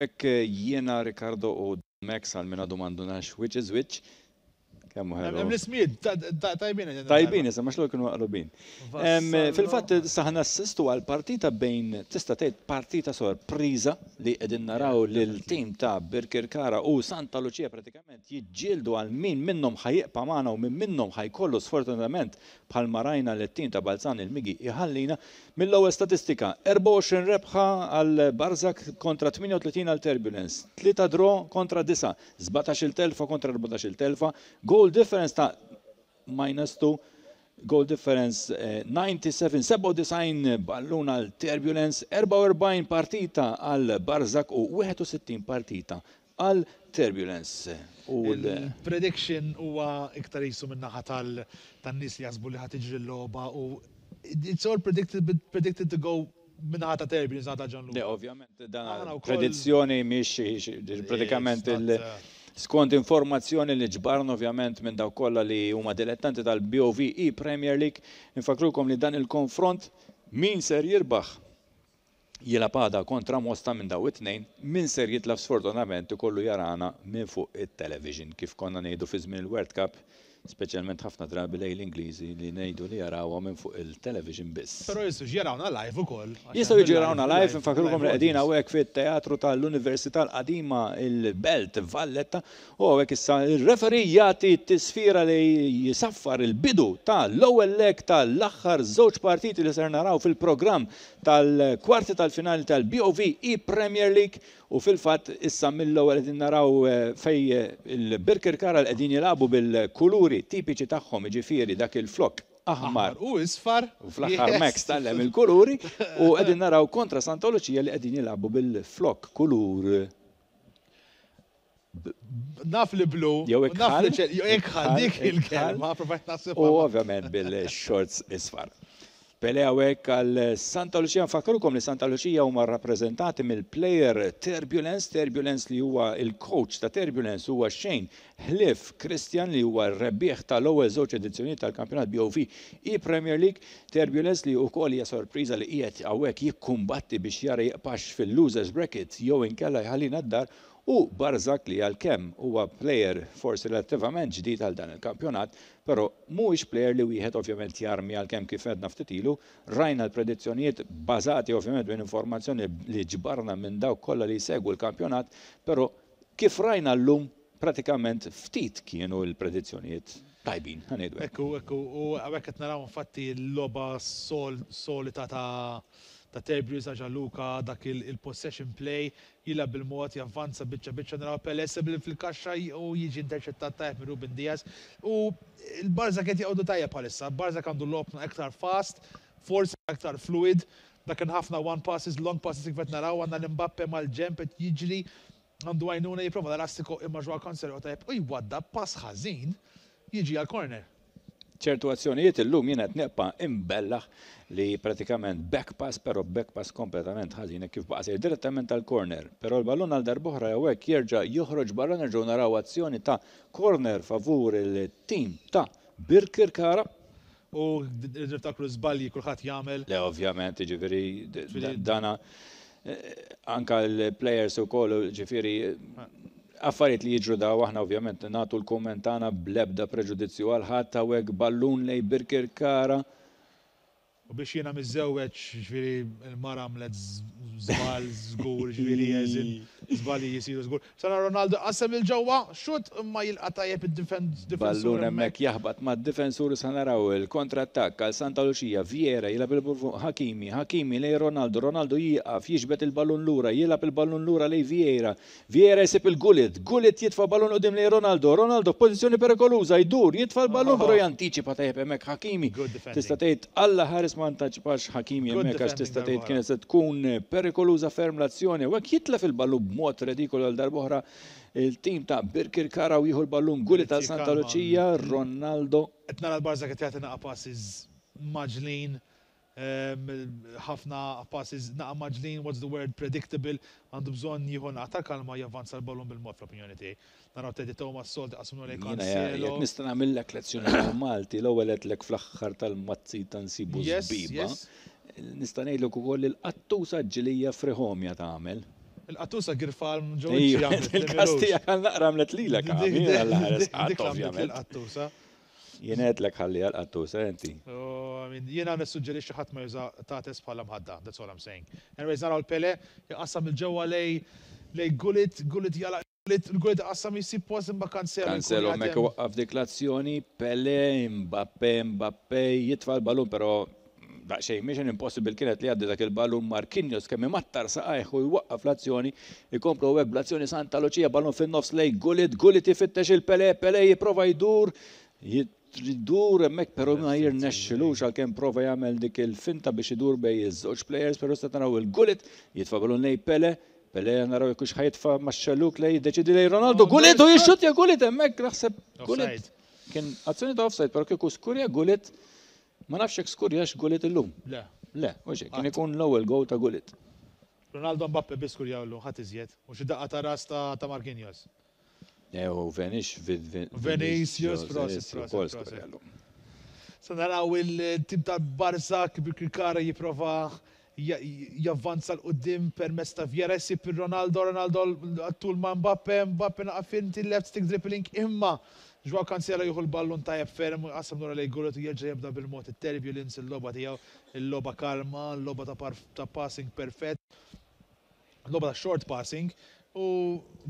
Ek eh, jiena Ricardo u Max għal minna domandunax which is which. Kemmu ħellu. Għem l tajbin. Eh, tajbin, jessa, maċlu kienu għalubin. Eh, Fil-fat, saħna assistu għal partita bejn, tista tgħid partita sorpriża li qegħdin naraw lil-tim ta' Birkir Kara u Santa Lucia pratikament jiġġieldu għal min minnhom ħajjeqpa' maħna u min minnhom ħajkollu sfortunatament bħal marajna l tim ta' Balzan il-Migi iħallina mill-ewwel statistika 24 rebħa għal Barzak kontra 38 għal Turbulence, 3 dro kontra 9, 17 telfa kontra 14 telfa, goal difference ta' minus 2 goal difference 97, eh, 97 ballun għal Turbulence, 44 partita għal Barzak u 61 partita għal Turbulence. Prediction huwa iktar jisu minnaħa tal-nis li jazbu li iġri l-loba u it's all predicted, predicted to go minnaħa ta' terbi li ta' ġanlu. Le, ovvjament, dan predizzjoni miex, predikament il- uh, Skont informazzjoni li ġbarn ovvjament minn daw kollha li huma dilettanti tal-BOVE Premier League, infakrukom li dan il-konfront min ser jirbaħ jila pada kontra mosta minn daw it-tnejn, minn ser jitlaf sfortunament kollu jarana minn fuq it-television kif konna nejdu fi żmien il-World Cup specialment ħafna drabi lej l-Ingliżi li nejdu li jarawha minn fuq il-television biss. Però jistgħu ġirawna live ukoll. Jistgħu ġirawna live, infakrukom li qegħdin hawnhekk fit-teatru tal-Università l-Qadima il-Belt Valletta u hekk issa ir-referi jagħti t-tisfira li jisaffar il-bidu tal-ewwel leg tal-aħħar żewġ partiti li ser naraw fil-programm tal-kwarti tal-finali tal-BOV i e Premier League u fil-fatt issa mill-ewwel qegħdin naraw eh, fej eh, il-Birker Kara l-qegħdin jilagħbu bil-kulur kulturi tipiċi tagħhom ġifieri dak il-flok aħmar u isfar. U fl-aħħar tal-lem il-kuluri u għedin naraw kontra santoloġija li għedin jilabu bil-flok kulur naf li blu. Jew ikħal. Jew ikħal dik il-kelma, U ovvjament bil-shorts isfar. Pelea wek għal Santa Lucia, fakkarukom li Santa Lucia huma rappresentati mill-player Turbulence, Turbulence li huwa il-coach ta' Turbulence huwa xejn Hlif Christian li huwa rebbieħ tal-ewwel żewġ edizzjonijiet tal-kampjonat BOV i Premier League, Turbulence li wkoll hija sorpriża li qiegħed hawnhekk jikkumbatti biex jara jiqpax fil-losers bracket jew inkella jħallina d-dar U Barzak li għal-kem huwa player forsi relativament ġdid għal dan il-kampjonat, pero mhuwiex player li wieħed ovvjament jarmi għal-kem kif edna ftitilu, rajna l-predizzjonijiet bażati ovvjament minn informazzjoni li ġbarna minn dawk kollha li segwu l-kampjonat, pero kif rajna l-lum pratikament ftit kienu l-predizzjonijiet tajbin, għanidwe. Ekku, ekku, u għawek naraw fatti l-loba solita ta' ta' Terbrius ġaluka dak il-possession play jilla bil-mod javvanza biċċa biċċa naraw Peles fil-kaxxa u jiġi interċettat tajf minn Ruben Diaz u l-Barza qed jgħodu tajja bħalissa, Barza għandu l-opna aktar fast, forsi ektar fluid, dak ħafna one passes, long passes kif naraw għanna l-Mbappe mal ġempet jiġri għandu għajnuna jiprofa l rastiko imma ġwa konser u tajjeb u pass ħażin jiġi għal-corner ċertu azzjonijiet illum jina t neqpa' imbellaħ li pratikament backpass, pero backpass kompletament ħażin kif baqsej direttament tal corner Pero l ballon għal darbohra jawek jerġa' joħroġ barra nerġgħu naraw azzjoni ta' corner favur il team ta' Birkir Kara u niftakru żbalji kulħadd jagħmel. Le ovvjament, ġifieri dana eh, anka l-players u kollu ġifiri ah affarijiet li jiġru daw aħna ovvjament nagħtu l-kumment tagħna blebda preġudizzju għal ħadd hawnhekk ballun lej Birkir Kara. U biex jiena miżewweġ ġifieri l-mara mlet żbal żgur ġifieri jeżin. Zbali jisiru zgur. Sana Ronaldo, qasem il-ġewwa, xut imma jilqa' tajjeb il defensur Ballun jahbat ma mad defensur Sana raw il kontrattak għal Santa Lucia, Viera jilab il-Burfu Hakimi, Hakimi lej Ronaldo, Ronaldo jieqaf, jiġbet il-ballun lura, jilab il-ballun lura lej Viera, Viera jsib il-Gullit, Gullit jitfa' ballun udim lej Ronaldo, Ronaldo pożizzjoni Perikoluza jdur, jitfa' l-ballun bro jantiċipa tajjeb emmek Hakimi. Tista' tgħid alla ħaris ma ntaġbax Hakimi emmek għax tista' tgħid kienet kun tkun perikoluża ferm l-azzjoni, u jitla il ballun mod redikolo għal darboħra il-tim ta' Birkir Kara u jieħu l-ballun gulli ta' Santa Lucia, Ronaldo. Etna l-barza kħet jgħati naqa maġlin, ħafna passes naqa maġlin, what's the word, predictable, għandu bżon jieħu naqta kalma javvanza l-ballun bil-mod fl-opinjoni tiegħi. Naraw tedi Thomas Sold għasmu l Jina nista' nagħmillek lezzjoni Malti l-ewwel qedlek fl-aħħar tal-mazzi Sibu żbiba. Nista' ngħidlek ukoll il-qattusa ġilija friħomja tagħmel. Il-qatusa għirfalm ġoħi. Il-kastija għan naqra li l-ek ovvjament. Jena għet l-ek ħalli għal-qattusa, enti. Oh, Jena nessuġġeri xaħat ma juża tates bħala mħadda, that's all I'm saying. Anyways, naraw l-pele, jqassam il-ġewa lej, lej gulit, gulit jala. Il-għed għassam jisib post imba kanselo. Kanselo, mekku għaf deklazzjoni, Pele, Mbappe, Mbappe, jitfa l-balun, pero daqxej, mission impossible kienet li għaddi dak il-ballun Marquinhos kemmi mattar saqajħu jwaqqa fl-azzjoni, ikomplu għek bl-azzjoni Santa Lucia, ballun fin-nofs lej, gulit, gulit jifittex il-Pele, Pele jiprofa jidur, jidur emmek pero ma jir nexxilux għal kem prova jagħmel dik il-finta biex idur bej iż-żewġ players però se taraw il-gullet jitfa' ballun lej Pele Pele naraw jekk ħajtfa max-xelluk lej deċidi lej Ronaldo gullet u jixxut ja gullet hemmhekk naħseb gullet. Kien azzjoni ta' offside pero kieku skurja gullet Ma nafx ekskur jax gulit illum. Le. Le, uġi, kien ikun l-ewwel gow ta' gulit. Ronaldo Mbappe biskur jawlu, ħat iżjed, u xi daqqa ta' ras ta' Marquinhos. Ew, Venix, Venicius, prosis, prosis. Sanaraw il-tim ta' Barza kikara jiprofa javvanza l-qoddim permess ta' Vjera per Ronaldo, Ronaldo għattul ma' Mbappe, Mbappe naqafin til-left stick dribbling imma Ġwa kanzjela juhu l-ballun tajab ferm, għasam nura li għurret u jirġa jibda bil-mot il terbulins il-loba tijaw, il-loba kalma, il-loba ta' passing perfett, il-loba ta' short passing, u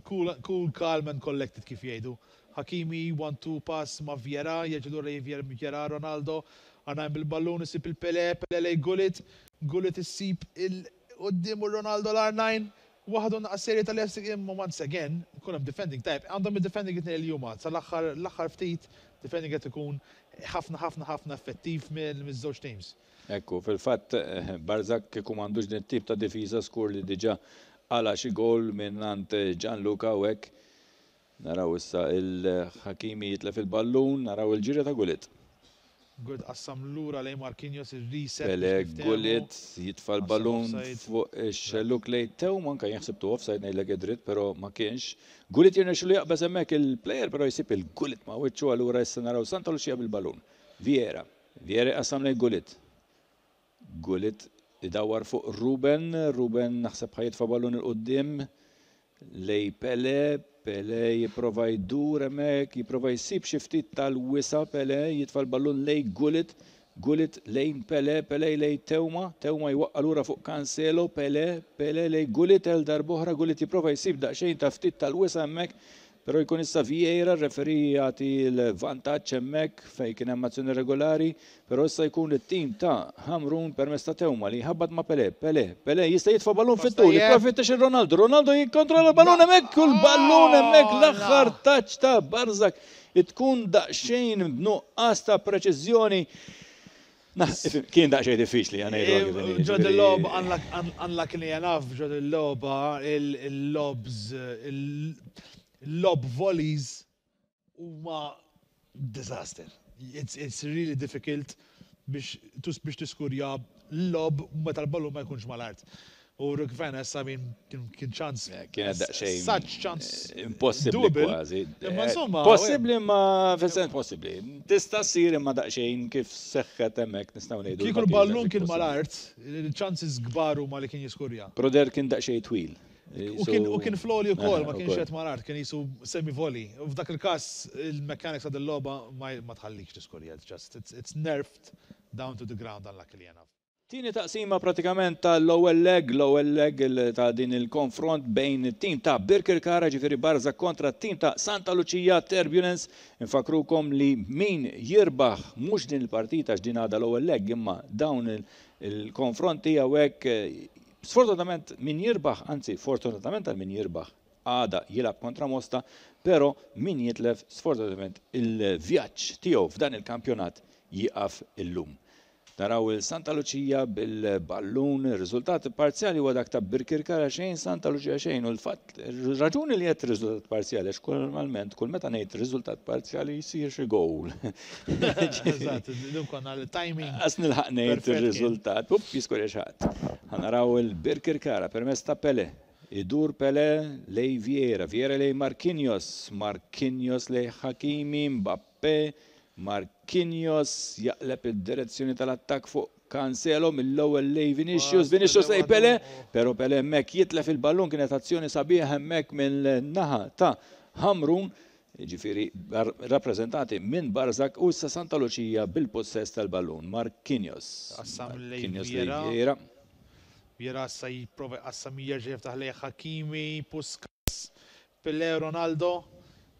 cool, calm and collected kif jgħidu. Hakimi, one two pass ma' Viera, jirġa dura li Ronaldo, għanajn bil-ballun isib il-Pele, Pele li gullit, gullit isib il u Ronaldo l-R9, waħdu naqqa serje tal-FC imma once again, kunem defending tajb, għandhom defending it l jumat sal-axħar l-axħar ftit defending għet ikun ħafna ħafna ħafna effettiv mill-żewġ teams. Ekku, fil-fatt eh, Barzak kumandux din tip ta' difiża skur li diġà għala xi gol minn ant Gianluca u hekk. Naraw issa il-ħakimi jitlef il-ballun, naraw il-ġiri ta' gulit. Għod għassam l-ura lej Marquinhos il reset Pele għullit jitfall balun fuq xelluk lej tew manka jaħseb tu offside ngħidlek id-dritt pero ma kienx. Gullit jirnexxilu jaqbes hemmhekk il player pero jsib il-gullit ma wiċċu allura issa naraw Santol xi bil-balun. Viera. Viera għassam lej gullit. Gullit idawar fuq Ruben, Ruben naħseb ħajitfa' balun il qoddim lej Pele, Pele jiprofa jdur emek, jiprofa jisib xiftit tal-wisa Pele, l ballun lej gulit, gulit lejn Pele, Pele lej Tewma, Tewma jwaqqa lura fuq kanselo, Pele, Pele lej gulit el darbohra, gulit jiprofa jisib daqxejn ta' ftit tal-wisa emek, Pero jkun issa Vieira referi jagħti l-vantaġġ hemmhekk fejn kien hemm azzjoni regolari, però issa jkun it-tim ta' Hamrun permess ta' Tewma li ħabbat ma' Pele, Pele, Pele jista' jitfa' ballun fit-tul, jipprofittax ir-Ronaldo, Ronaldo jikkontrolla ballun hemmhekk, kull ballun hemmhekk l-aħħar taċ ta' Barzak tkun daqsxejn b'nuqqas għasta' preċiżjoni. Kien daqxej diffiċli għanajdu. Ġod il-loba, unluckily enough, ġod il-loba, il-lobs, lob volleys huma disaster. It's, it's really difficult biex tus biex tiskurja lob ma tal-ballu ma jkunx mal-art. U rikfajna essa min kien ċans. Kien daqxej. Such ċans. Eh, Impossibli kważi. Imma eh, insomma. Possibli ma fessen possibli. Tista' sir imma daqxejn kif seħħet emmek nistaw nejdu. Kieku ballun kien mal-art, il-ċansis kbaru ma li kien jiskurja. Proder kien daqxej twil. U kien floli u kol, eh, ma kienx qed marart, kien jisu semi-voli. F'dak il-każ il-mechanics ta' dil-logħba ma tħallikx tiskorja, just it's nerfed down to the ground unluckily enough. Tini taqsima pratikament tal-ewwel leg, l-ewwel leg ta' din il-konfront bejn it-tim ta' Birker Kara ġifieri Barza kontra t-tim ta' Santa Lucia Turbulence. Infakrukom li min jirbaħ mhux din il-partita x'din għadha l-ewwel leg imma dawn il-konfronti hawnhekk eh, Sfortunatament min jirbaħ, anzi fortunatament għal min jirbaħ għada jilab kontra Mosta, pero min jitlef sfortunatament il-vjaċ tiegħu f'dan il-kampjonat jiqaf illum. Naraw il-Santa Lucia bil-ballun, rizultat parzjali għadak ta' Birkirkara xejn, Santa Lucia xejn, u l fat raġuni li jett rizultat parzjali, xkull normalment, kull meta nejt rizultat parzjali jisir xe gowl. Eżatt, dunkon ħak nejt rizultat up, jiskur jaxħat. Għanaraw il-Birkirkara, permess ta' Pele, idur Pele lej Viera, Viera lej Marquinhos, Marquinhos lej Hakimi, Mbappé, Marquinhos jaqleb id-direzzjoni tal-attak fuq Cancelo mill-ewwel lej Vinicius, Vinicius lej Pele, oh. però Pele hemmhekk jitlef il-ballun kienet azzjoni sabiħ hemmhekk mill-naħa ta' Hamrun. ġifiri rappresentati minn Barzak u sa Santa Lucia bil-possess tal-ballun. Marquinhos. Assam Vieira. Vieira sa jiprofa qassam jirġef taħlej Hakimi, Puskas, Pele, Ronaldo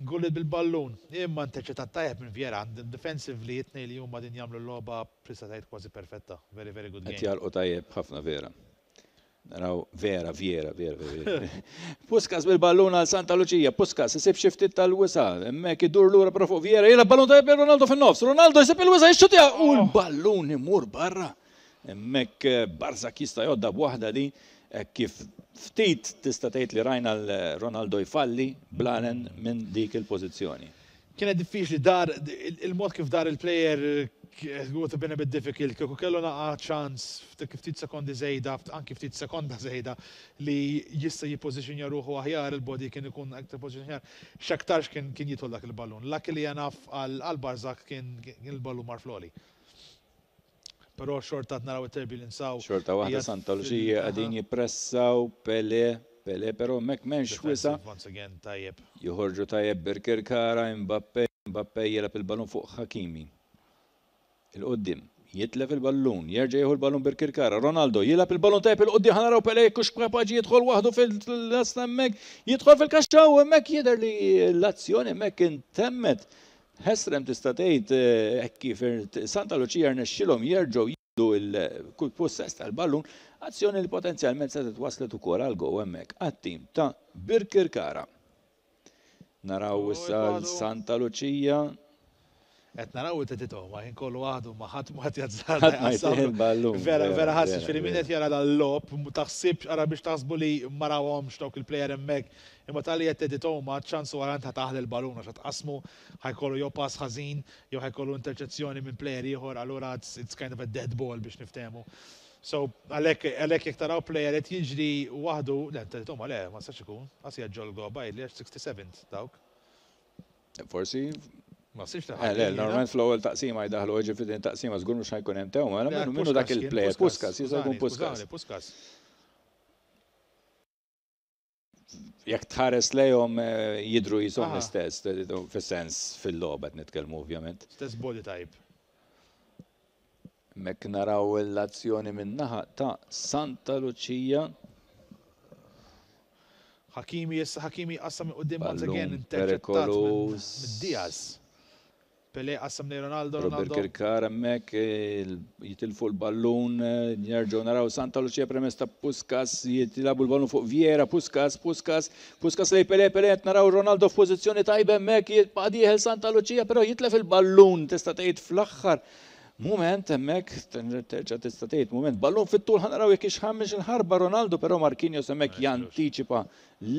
gullit bil-ballun. Imma ta' tajab minn Vjera, defensively jitnej li jumma din jagħmlu l-logħba prisa tajt kważi perfetta. Very, very good game. Qed u tajjeb ħafna Vera. Naraw Vera, vera, Vera, Vera. Puskas bil-ballun għal Santa Lucia, Puskas isib xiftit tal-wisa, hemmhekk idur lura profu vera, jilha ballun tajjeb Ronaldo fin-nofs, Ronaldo jisib il-wisa jixxutja u oh. l-ballun imur barra. Hemmhekk barza kista jodda wahda di, kif ftit tista' tgħid li rajna eh, Ronaldo jfalli blalen minn dik il-pożizzjoni. Kienet diffiċli dar il-mod kif dar il-plejer eh, għutu bina bit difficult, kiku kellu naqa ċans ftit sekondi zejda, anki ftit sekonda zejda li jista jipozizjonja ruħu aħjar il-body kien ikun aktar pozizjonjar, xaktarx kien jitolak il-ballun. Laki li janaf għal-barzak kien il-ballun marfloli. floli pero xorta naraw it-terbi li nsaw. Xorta waħda santoloġija għadin jipressaw Pele, Pele, pero mek menx wisa. Once again, tajjeb. Juħorġu tajjeb Birkirkara, Mbappe, Mbappe jelab il ballon fuq Hakimi. Il-qoddim, jitlef il-ballun, jerġa jieħu il-ballun Birkirkara, Ronaldo jelab il-ballun tajjeb il-qoddim ħanaraw Pele kux kapaġi jidħol waħdu fil-lasna mek, jitħol fil-kaxċaw mek jider li l-azzjoni mek intemmet. temmet Hesrem tista' tgħid eh, hekk kif er-, Santa Luċija rnexxilhom jerġgħu jiddu l-kull possess tal-ballun, azzjoni li potenzjalment se titwaslet ukoll għal gow hemmhekk għat-tim ta' Birkirkara. Naraw issa l-Santa Luċija Et naraw u t tito, oh, ma jien kollu għadu maħat muħat ma Vera, vera ħassix fil minnet jara dal-lob, taħsib għara biex taħsbu li marawom xtok il-plejer emmek. Imma tal-li t tito oh, ma ċansu għaran ta' ħa taħdel balun għaxat tqasmu ħajkollu jo pass ħażin jo ħajkollu interċezzjoni minn plejer jħor, għallura it's kind of a dead ball biex niftemu. So, għalek, għalek jek taraw player et jiġri wahdu, le, t-toma oh, le, ma s-sax ikun, għasija ġol għobaj, li 67 dawk. Forsi, Ma sirx taħ. Eh, le, normalment fl-ewwel taqsima jdaħlu ġifieri taqsima żgur mhux ħajkun hemm ma għal minnu minnu dak il-plejer Puskas, jista' jkun Puskas. Puskas. Jekk tħares lejhom eh, jidru jisom l-istess, eh, fis-sens fil-logħba qed ovvjament. Stess body type. Mek naraw l-azzjoni minnaħa ta' Santa Lucia. Hakimi jessa Hakimi qassam qudiem once again interċettat minn Diaz. Pele għassam li Ronaldo. Robert Kirkar hemmhekk jitilfu l-ballun, njerġu naraw Santa Lucia premess ta' Puskas, jitilabu l-ballun fuq Viera, Puskas, Puskas, Puskas lej Pele Pele qed naraw Ronaldo f-pozizjoni f'pożizzjoni tajba hemmhekk jitqadieħel Santa Lucia, pero jitlef il-ballun testa tgħid fl-aħħar. Moment, emmek, terġa testa tgħid, moment, ballun fit-tul ħanaraw jekix ħammix il-ħarba Ronaldo, pero Marquinhos hemmhekk jantiċipa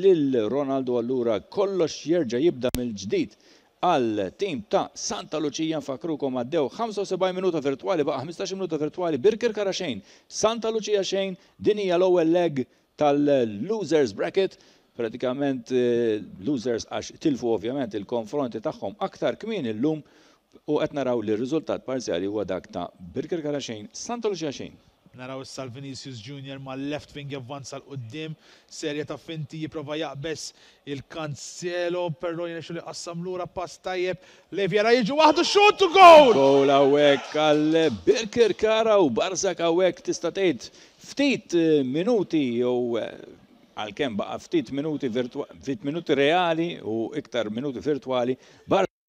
lil Ronaldo għallura, kollox jirġa jibda mill-ġdid għal tim ta' Santa Lucia nfakrukom għaddew 75 minuta virtuali baqa' 15 minuta virtuali Birkir Kara xejn, Santa Lucia xejn, din hija l-ewwel leg tal-losers bracket pratikament eh, losers għax tilfu ovvjament il-konfronti tagħhom aktar kmin illum u qed naraw li rizultat riżultat parzjali huwa dak ta' Birkir Kara xejn, Santa Lucia xejn. Naraw issa l-Vinicius Junior ma left wing avvanza l qoddim serja ta' finti jiprofa jaqbess il-Cancelo, perro jenexu li qassam lura pass tajjeb, Levjera jiġu waħdu xut to gowl! Goal awek għal Birker Kara u Barzak għawek tistatejt ftit eh, minuti jew eh, għal-kem baqa ftit minuti, virtu... ftit minuti reali u iktar minuti virtuali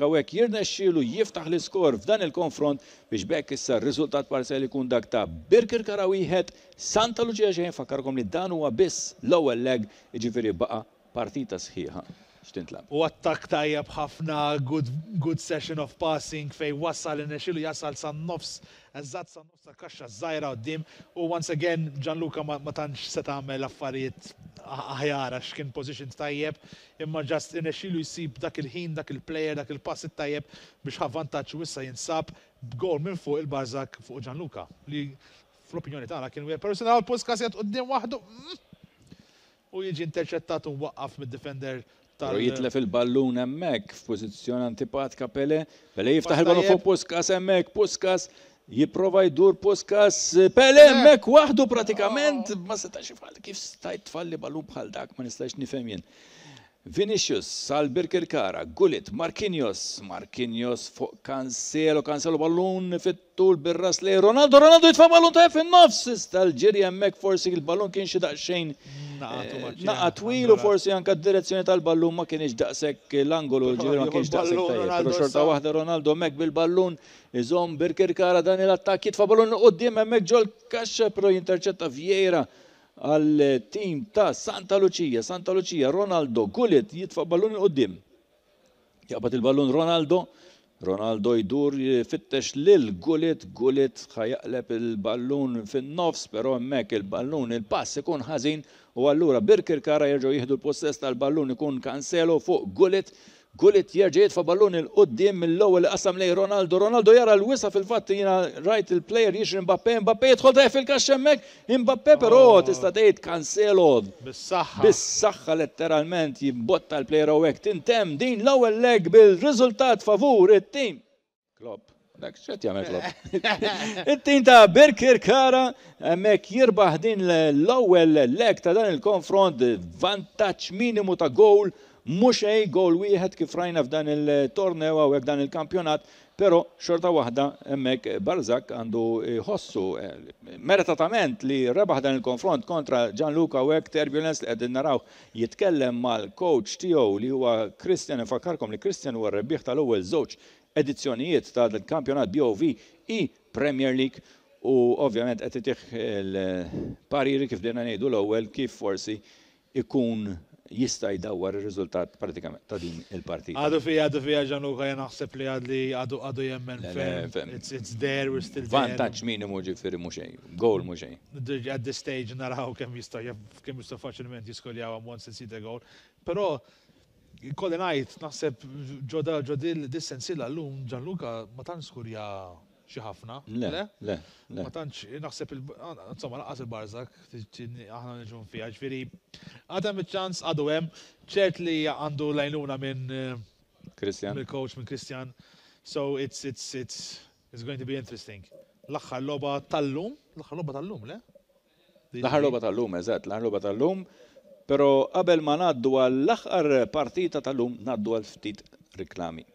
għawek jirnexxilu jiftaħ l-iskor f'dan il-konfront biex bekk issa r-riżultat parzjali kun dak ta' Birkir Karawihet Santa Lucia ġejn fakkarkom li dan huwa biss l-ewwel leg jiġifieri baqa' partita sħiħa. X'tintlab. U attak tajjeb ħafna good, good session of passing fej wassal in-nexilu jasal san nofs eżat san nofs kaxxa żgħira qudiem u once again Gianluca ma tantx se tagħmel affarijiet aħjar kien position tajjeb imma ġast in-nexilu jsib dak il-ħin dak il-player dak il-pass tajjeb biex u wissa jinsab b'gol minn fuq il-Barzak fuq Gianluca li fl-opinjoni tagħna kien wieħed personal post kasjet qudiem waħdu mm, u jiġi interċettat u waqqaf mid-defender tal. jitle fil ballun emmek f'pożizzjoni antipat kapele, Pele jiftaħ il-ballun fuq Puskas emmek, Puskas jiprova jdur Puskas, Pele emmek waħdu pratikament, ma setax kif stajt tfalli ballun bħal dak, ma nistax nifem jien. Vinicius, Salbirkir Kara, Gullit, Marquinhos, Marquinhos fuq Cancelo, Cancelo ballun fit-tul bir-ras li Ronaldo, Ronaldo jitfa ballun ta' fin-nofs, tal-ġiri hemmhekk forsi il-ballun kien xi daqsxejn naqa eh, twilu forsi anka d-direzzjoni tal-ballun ma kienx daqshekk l-angolu ġiri ma kienx daqshekk tajjeb. xorta waħda Ronaldo Mek bil-ballun iżomm Birker Kara dan il-attakk jitfa ballun qudiem hemmhekk ġol kaxxa pro jinterċetta Vieira għal tim ta' Santa Lucia, Santa Lucia, Ronaldo, kullet jitfa' ballun il-qoddim. Jabbat il-ballun Ronaldo, Ronaldo jdur fittex lil gulit, gulit xajaqleb il-ballun fin-nofs, pero hemmhekk il-ballun il-pass ikun ħażin u allura Birker Kara jerġgħu jieħdu l-possess tal-ballun ikun kanselo fuq gulit Gullit jerġiet fa' ballun il-qoddim mill-ewwel qasam lej Ronaldo. Ronaldo jara l-wisa fil fat jina rajt il-player jiex Mbappé, Mbappé jitħol tajf fil kaxx Mbappé però oh. tista' tgħid Cancelo. Bis-saħħa. Bis-saħħa letteralment jibbotta l-player hawnhekk tintem din l-ewwel leg bil rizultat favur it-tim. Klopp. Dak xed jagħmel klopp. It-tim ta' Birkir Kara mek jirbaħ din l-ewwel leg ta' dan il-konfront Vantaċ minimu ta' gowl mhux ej gol wieħed kif rajna f'dan il torneo għaw dan il-kampjonat, pero xorta waħda hemmhekk Barzak għandu ħossu eh, meritatament li rebaħ dan il-konfront kontra Gianluca Wek Turbulence li qegħdin naraw jitkellem mal-coach tiegħu li huwa Christian Fakarkom li Christian huwa rebbieħ tal-ewwel żewġ edizzjonijiet tal-kampjonat BOV i Premier League u ovvjament qed itih il-pariri kif dejna ngħidu l-ewwel kif forsi ikun jista' jdawwar ir-riżultat pratikament ta' din il-partita. Għadu fi għadu fija ġanuka naħseb li għadli għadu għadu jemmen It's there, we're still there. Vantaġġ minimu ġifieri mhux xejn, goal At this stage naraw kemm jista' kemm jista' faċilment jiskoljaw għam once see the goal. Però kolli ngħid naħseb ġoda ġodil dis-sensilla llum Gianluca ma tantx skurja xi ħafna. Le, le, le. Ma tantx naħseb il insomma laqas il-Barzak aħna niġu fiha, ġifieri għadha miċ-ċans għadu hemm ċert li għandu lajnuna minn Kristjan. Eh, minn coach minn Kristjan. So it's it's it's it's going to be interesting. L-aħħar loba tal-lum, l-aħħar loba tal-lum, le? L-aħħar loba tal-lum, eżatt, l-aħħar loba tal-lum. Pero qabel ma naddu għall-aħħar partita tal-lum naddu għal ftit riklami.